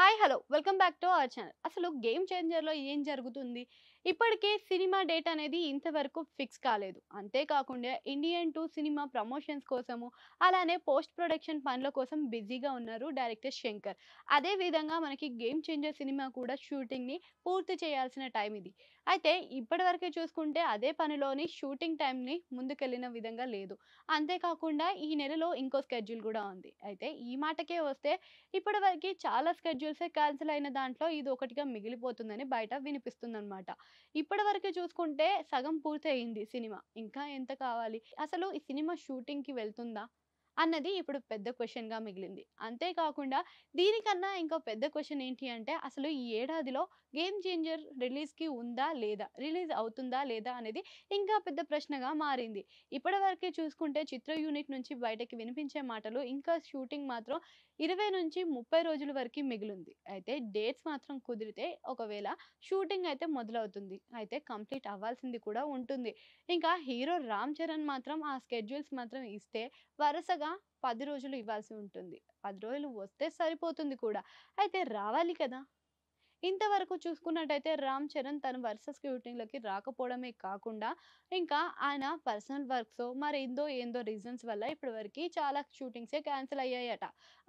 hi hello welcome back to our channel అసలు game చేంజర్లో ఏం జరుగుతుంది ఇప్పటికే సినిమా డేట్ అనేది ఇంతవరకు ఫిక్స్ కాలేదు అంతేకాకుండా ఇండియన్ టూ సినిమా ప్రమోషన్స్ కోసము అలానే పోస్ట్ ప్రొడక్షన్ పనుల కోసం బిజీగా ఉన్నారు డైరెక్టర్ శంకర్ అదే విధంగా మనకి గేమ్ చేంజర్ సినిమా కూడా షూటింగ్ని పూర్తి చేయాల్సిన టైం ఇది అయితే ఇప్పటివరకే చూసుకుంటే అదే పనిలోని షూటింగ్ టైంని ముందుకెళ్ళిన విధంగా లేదు అంతేకాకుండా ఈ నెలలో ఇంకో స్కెడ్యూల్ కూడా ఉంది అయితే ఈ మాటకే వస్తే ఇప్పటివరకు చాలా స్కెడ్యూల్సే క్యాన్సిల్ అయిన దాంట్లో ఇది ఒకటిగా మిగిలిపోతుందని బయట అనమాట ఇప్పటి వరకు చూసుకుంటే సగం పూర్తి అయింది సినిమా ఇంకా ఎంత కావాలి అసలు ఈ సినిమా షూటింగ్కి వెళ్తుందా అన్నది ఇప్పుడు పెద్ద క్వశ్చన్గా మిగిలింది అంతేకాకుండా దీనికన్నా ఇంకో పెద్ద క్వశ్చన్ ఏంటి అంటే అసలు ఈ ఏడాదిలో గేమ్ చేంజర్ రిలీజ్కి ఉందా లేదా రిలీజ్ అవుతుందా లేదా అనేది ఇంకా పెద్ద ప్రశ్నగా మారింది ఇప్పటివరకే చూసుకుంటే చిత్ర యూనిట్ నుంచి బయటకి వినిపించే మాటలు ఇంకా షూటింగ్ మాత్రం ఇరవై నుంచి ముప్పై రోజుల వరకు మిగిలింది అయితే డేట్స్ మాత్రం కుదిరితే ఒకవేళ షూటింగ్ అయితే మొదలవుతుంది అయితే కంప్లీట్ అవ్వాల్సింది కూడా ఉంటుంది ఇంకా హీరో రామ్ చరణ్ మాత్రం ఆ స్కెడ్యూల్స్ మాత్రం ఇస్తే వరుసగా పది రోజులు ఇవ్వాల్సి ఉంటుంది పది రోజులు వస్తే సరిపోతుంది కూడా అయితే రావాలి కదా ఇంతవరకు చూసుకున్నట్టయితే రామ్ చరణ్ తన వరుస షూటింగ్లోకి రాకపోవడమే కాకుండా ఇంకా ఆయన పర్సనల్ వర్క్స్ మరి ఏందో ఏందో రీజన్స్ వల్ల ఇప్పటివరకు చాలా షూటింగ్సే క్యాన్సిల్ అయ్యాయట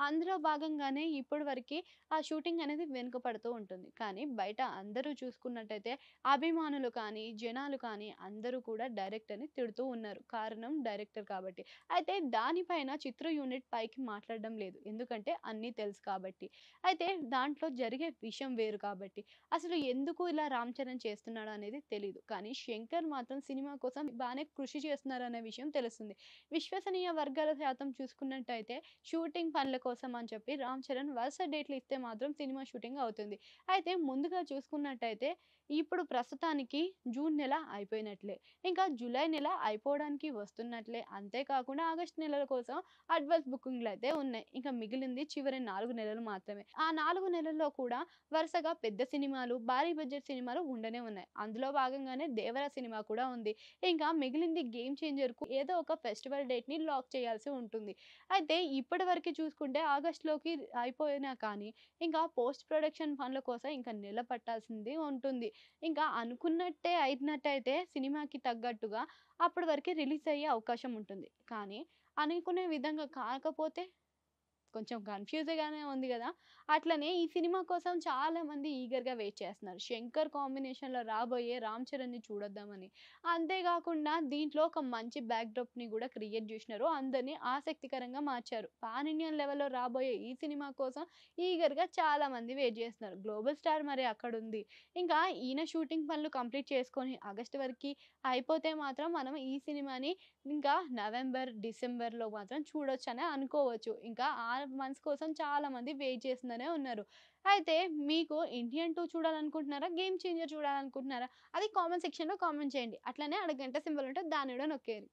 అందులో భాగంగానే ఇప్పటివరకు ఆ షూటింగ్ అనేది వెనుకపడుతూ ఉంటుంది కానీ బయట అందరూ చూసుకున్నట్టయితే అభిమానులు కానీ జనాలు కానీ అందరూ కూడా డైరెక్టర్ని తిడుతూ ఉన్నారు కారణం డైరెక్టర్ కాబట్టి అయితే దానిపైన చిత్ర యూనిట్ పైకి మాట్లాడడం లేదు ఎందుకంటే అన్నీ తెలుసు కాబట్టి అయితే దాంట్లో జరిగే విషయం వేరు కాబట్టి అసలు ఎందుకు ఇలా రామ్ చరణ్ చేస్తున్నాడు అనేది తెలియదు కానీ శంకర్ మాత్రం సినిమా కోసం బాగానే కృషి చేస్తున్నారు అనే విషయం తెలుస్తుంది విశ్వసనీయ వర్గాల శాతం చూసుకున్నట్టయితే షూటింగ్ పనుల కోసం అని చెప్పి రామ్ చరణ్ వరుస డేట్లు ఇస్తే మాత్రం సినిమా షూటింగ్ అవుతుంది అయితే ముందుగా చూసుకున్నట్టయితే ఇప్పుడు ప్రస్తుతానికి జూన్ నెల అయిపోయినట్లే ఇంకా జూలై నెల అయిపోవడానికి వస్తున్నట్లే అంతేకాకుండా ఆగస్టు నెలల కోసం అడ్వాన్స్ బుకింగ్లు అయితే ఉన్నాయి ఇంకా మిగిలింది చివరి నాలుగు నెలలు మాత్రమే ఆ నాలుగు నెలల్లో కూడా వరుసగా ఎక్కువగా పెద్ద సినిమాలు భారీ బడ్జెట్ సినిమాలు ఉండనే ఉన్నాయి అందులో భాగంగానే దేవర సినిమా కూడా ఉంది ఇంకా మిగిలింది గేమ్ కు ఏదో ఒక ఫెస్టివల్ డేట్ని లాక్ చేయాల్సి ఉంటుంది అయితే ఇప్పటి వరకు చూసుకుంటే లోకి అయిపోయినా కానీ ఇంకా పోస్ట్ ప్రొడక్షన్ పనుల కోసం ఇంకా నెల పట్టాల్సింది ఉంటుంది ఇంకా అనుకున్నట్టే అయినట్టయితే సినిమాకి తగ్గట్టుగా అప్పటి వరకు రిలీజ్ అయ్యే అవకాశం ఉంటుంది కానీ అనుకునే విధంగా కాకపోతే కొంచెం కన్ఫ్యూజ్గానే ఉంది కదా అట్లనే ఈ సినిమా కోసం చాలామంది ఈగర్గా వెయిట్ చేస్తున్నారు శంకర్ కాంబినేషన్లో రాబోయే రామ్ చరణ్ని చూడొద్దామని అంతేకాకుండా దీంట్లో ఒక మంచి బ్యాక్డ్రాప్ని కూడా క్రియేట్ చేసినారు అందరినీ ఆసక్తికరంగా మార్చారు పాన్ ఇండియన్ లెవెల్లో రాబోయే ఈ సినిమా కోసం ఈగర్గా చాలామంది వెయిట్ చేస్తున్నారు గ్లోబల్ స్టార్ మరి అక్కడ ఉంది ఇంకా ఈయన షూటింగ్ పనులు కంప్లీట్ చేసుకొని ఆగస్ట్ వరకు అయిపోతే మాత్రం మనం ఈ సినిమాని ఇంకా నవంబర్ డిసెంబర్లో మాత్రం చూడొచ్చు అని అనుకోవచ్చు ఇంకా ఆ మంత్స్ కోసం చాలామంది వెయిట్ చేస్తూనే ఉన్నారు అయితే మీకు ఇండియన్ టూ చూడాలనుకుంటున్నారా గేమ్ చేంజర్ చూడాలనుకుంటున్నారా అది కామెంట్ సెక్షన్లో కామెంట్ చేయండి అట్లనే అడగంట సింబల్ ఉంటే దాని కూడా నొక్కేది